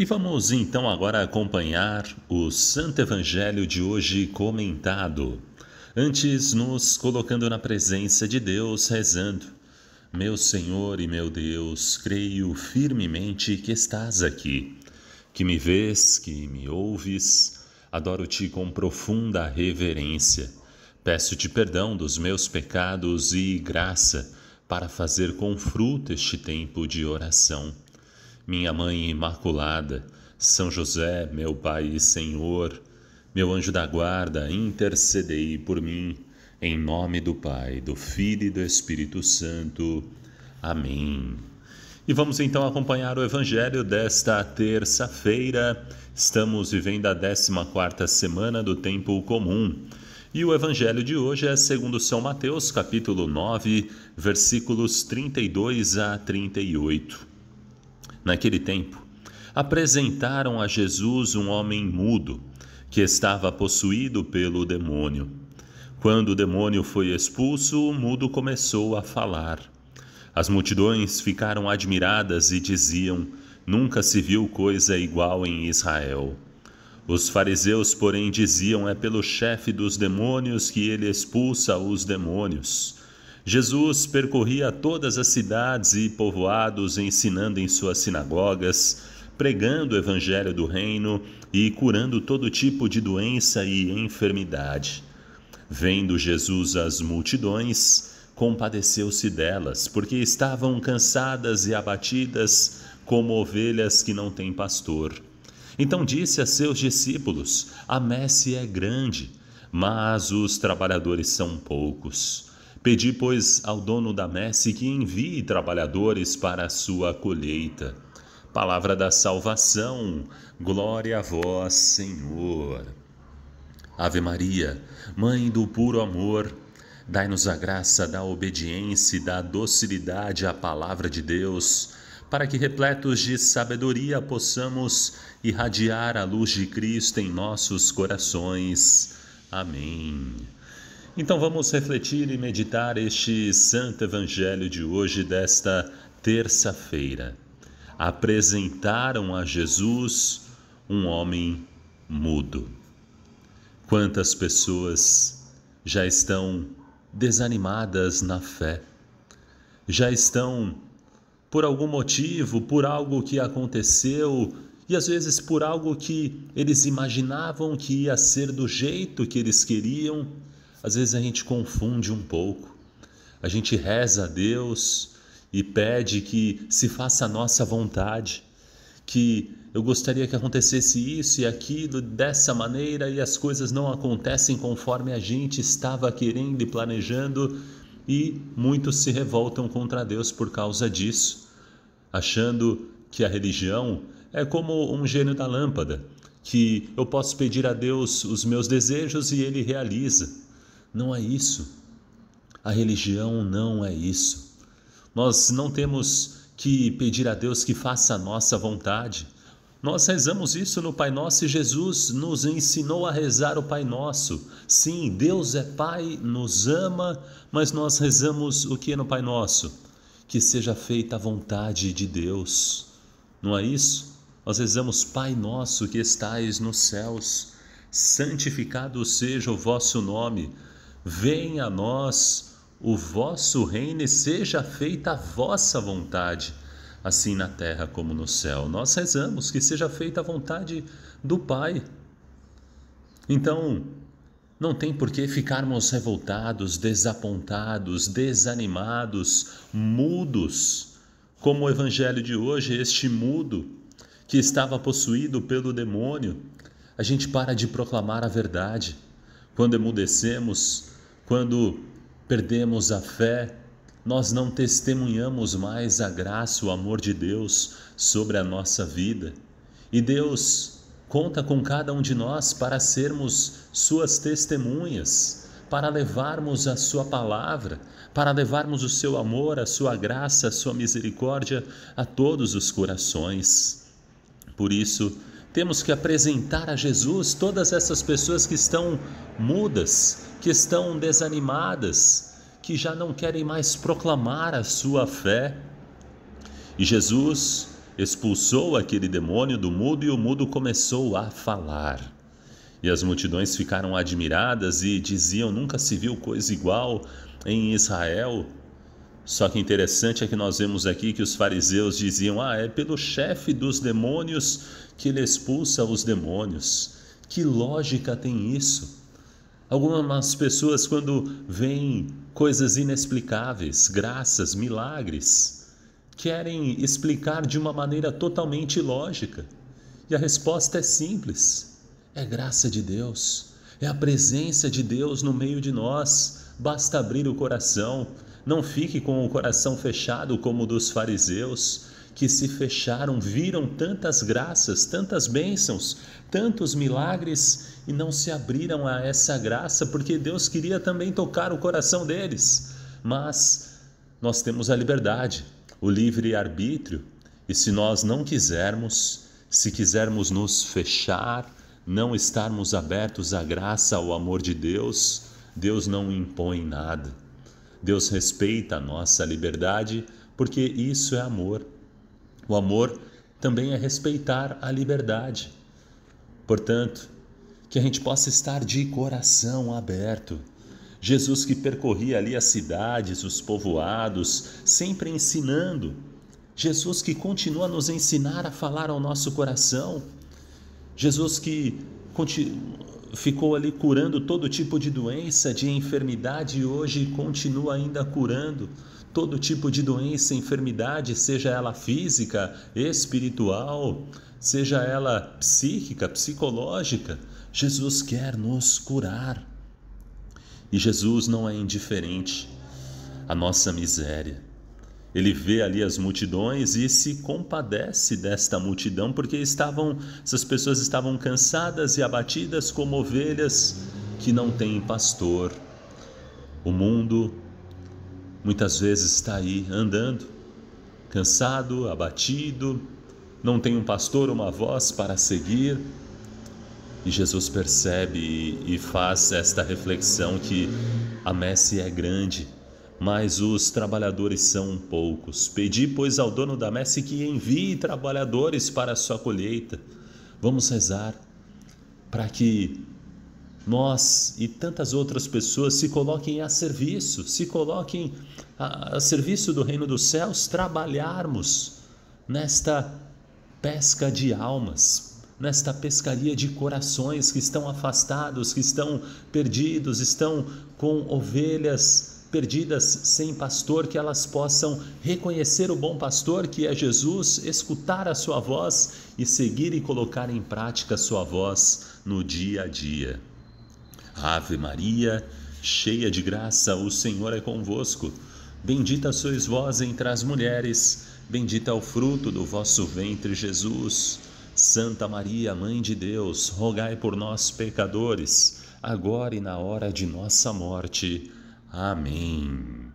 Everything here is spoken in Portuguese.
E vamos então agora acompanhar o Santo Evangelho de hoje comentado. Antes, nos colocando na presença de Deus, rezando: Meu Senhor e meu Deus, creio firmemente que estás aqui, que me vês, que me ouves. Adoro-te com profunda reverência. Peço-te perdão dos meus pecados e graça para fazer com fruto este tempo de oração minha Mãe Imaculada, São José, meu Pai e Senhor, meu anjo da guarda, intercedei por mim, em nome do Pai, do Filho e do Espírito Santo. Amém. E vamos então acompanhar o Evangelho desta terça-feira. Estamos vivendo a 14 quarta semana do tempo comum. E o evangelho de hoje é segundo São Mateus, capítulo 9, versículos 32 a 38 naquele tempo, apresentaram a Jesus um homem mudo que estava possuído pelo demônio. Quando o demônio foi expulso, o mudo começou a falar. As multidões ficaram admiradas e diziam: Nunca se viu coisa igual em Israel. Os fariseus, porém, diziam: É pelo chefe dos demônios que ele expulsa os demônios. Jesus percorria todas as cidades e povoados, ensinando em suas sinagogas, pregando o evangelho do reino e curando todo tipo de doença e enfermidade. Vendo Jesus as multidões, compadeceu-se delas, porque estavam cansadas e abatidas, como ovelhas que não têm pastor. Então disse a seus discípulos: A messe é grande, mas os trabalhadores são poucos. Pedi, pois, ao dono da messe que envie trabalhadores para a sua colheita. Palavra da salvação, glória a vós, Senhor. Ave Maria, Mãe do puro amor, dai-nos a graça da obediência e da docilidade à palavra de Deus, para que, repletos de sabedoria, possamos irradiar a luz de Cristo em nossos corações. Amém. Então vamos refletir e meditar este santo evangelho de hoje, desta terça-feira. Apresentaram a Jesus um homem mudo. Quantas pessoas já estão desanimadas na fé, já estão, por algum motivo, por algo que aconteceu, e às vezes por algo que eles imaginavam que ia ser do jeito que eles queriam, às vezes a gente confunde um pouco. A gente reza a Deus e pede que se faça a nossa vontade, que eu gostaria que acontecesse isso e aquilo dessa maneira e as coisas não acontecem conforme a gente estava querendo e planejando e muitos se revoltam contra Deus por causa disso, achando que a religião é como um gênio da lâmpada, que eu posso pedir a Deus os meus desejos e ele realiza. Não é isso. A religião não é isso. Nós não temos que pedir a Deus que faça a nossa vontade. Nós rezamos isso no Pai Nosso e Jesus nos ensinou a rezar o Pai Nosso. Sim, Deus é Pai, nos ama, mas nós rezamos o que no Pai Nosso? Que seja feita a vontade de Deus. Não é isso? Nós rezamos Pai Nosso que estais nos céus, santificado seja o vosso nome Venha a nós o vosso reino e seja feita a vossa vontade, assim na terra como no céu. Nós rezamos que seja feita a vontade do Pai. Então, não tem por que ficarmos revoltados, desapontados, desanimados, mudos, como o evangelho de hoje, este mudo que estava possuído pelo demônio. A gente para de proclamar a verdade quando emudecemos, quando perdemos a fé, nós não testemunhamos mais a graça, o amor de Deus sobre a nossa vida. E Deus conta com cada um de nós para sermos suas testemunhas, para levarmos a sua palavra, para levarmos o seu amor, a sua graça, a sua misericórdia a todos os corações. Por isso, temos que apresentar a Jesus todas essas pessoas que estão mudas, que estão desanimadas, que já não querem mais proclamar a sua fé. E Jesus expulsou aquele demônio do mudo e o mudo começou a falar. E as multidões ficaram admiradas e diziam: Nunca se viu coisa igual em Israel. Só que interessante é que nós vemos aqui que os fariseus diziam: Ah, é pelo chefe dos demônios que ele expulsa os demônios. Que lógica tem isso? Algumas pessoas, quando veem coisas inexplicáveis, graças, milagres, querem explicar de uma maneira totalmente lógica. E a resposta é simples: é graça de Deus, é a presença de Deus no meio de nós. Basta abrir o coração não fique com o coração fechado como o dos fariseus, que se fecharam, viram tantas graças, tantas bênçãos, tantos milagres e não se abriram a essa graça, porque Deus queria também tocar o coração deles. Mas nós temos a liberdade, o livre-arbítrio, e se nós não quisermos, se quisermos nos fechar, não estarmos abertos à graça, ao amor de Deus, Deus não impõe nada. Deus respeita a nossa liberdade porque isso é amor. O amor também é respeitar a liberdade. Portanto, que a gente possa estar de coração aberto. Jesus que percorria ali as cidades, os povoados, sempre ensinando. Jesus que continua a nos ensinar a falar ao nosso coração. Jesus que continua ficou ali curando todo tipo de doença, de enfermidade e hoje continua ainda curando todo tipo de doença, enfermidade, seja ela física, espiritual, seja ela psíquica, psicológica. Jesus quer nos curar. E Jesus não é indiferente à nossa miséria. Ele vê ali as multidões e se compadece desta multidão, porque estavam, essas pessoas estavam cansadas e abatidas como ovelhas que não têm pastor. O mundo muitas vezes está aí andando, cansado, abatido, não tem um pastor, uma voz para seguir. E Jesus percebe e faz esta reflexão que a messe é grande mas os trabalhadores são poucos. Pedi, pois, ao dono da messe que envie trabalhadores para a sua colheita. Vamos rezar para que nós e tantas outras pessoas se coloquem a serviço, se coloquem a, a serviço do reino dos céus, trabalharmos nesta pesca de almas, nesta pescaria de corações que estão afastados, que estão perdidos, estão com ovelhas perdidas sem pastor, que elas possam reconhecer o bom pastor que é Jesus, escutar a sua voz e seguir e colocar em prática a sua voz no dia a dia. Ave Maria, cheia de graça, o Senhor é convosco. Bendita sois vós entre as mulheres, bendito é o fruto do vosso ventre, Jesus. Santa Maria, Mãe de Deus, rogai por nós, pecadores, agora e na hora de nossa morte. Amém.